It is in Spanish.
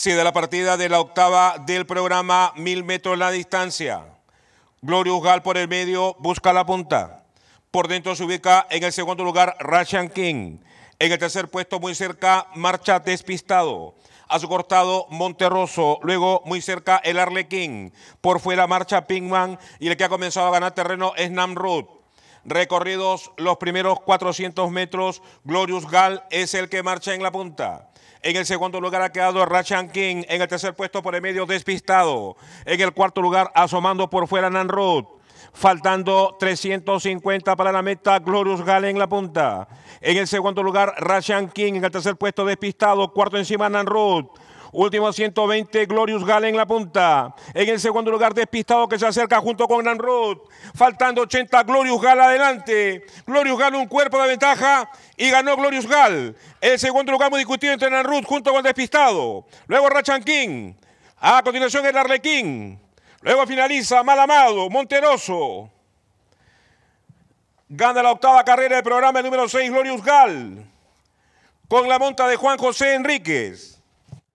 se da la partida de la octava del programa Mil metros la distancia. Glorious Gal por el medio busca la punta. Por dentro se ubica en el segundo lugar Rashan King. En el tercer puesto, muy cerca, Marcha Despistado. A su cortado, Monterroso. Luego, muy cerca, el King. Por fuera, Marcha Pinkman. Y el que ha comenzado a ganar terreno es Namrud. Recorridos los primeros 400 metros, Glorious Gal es el que marcha en la punta. En el segundo lugar ha quedado Rachan King. En el tercer puesto por el medio despistado. En el cuarto lugar asomando por fuera Nanrud. Faltando 350 para la meta, Glorious Gale en la punta. En el segundo lugar, Rachan King. En el tercer puesto, despistado. Cuarto encima, Ruth. Último 120, Glorious Gal en la punta. En el segundo lugar, despistado que se acerca junto con Gran Faltando 80, Glorious Gal adelante. Glorious Gal un cuerpo de ventaja y ganó Glorious Gal. El segundo lugar muy discutido entre Gran junto con despistado. Luego Rachan A continuación el Arlequín. Luego finaliza Malamado, Monteroso. Gana la octava carrera del programa el número 6, Glorious Gal. Con la monta de Juan José Enríquez.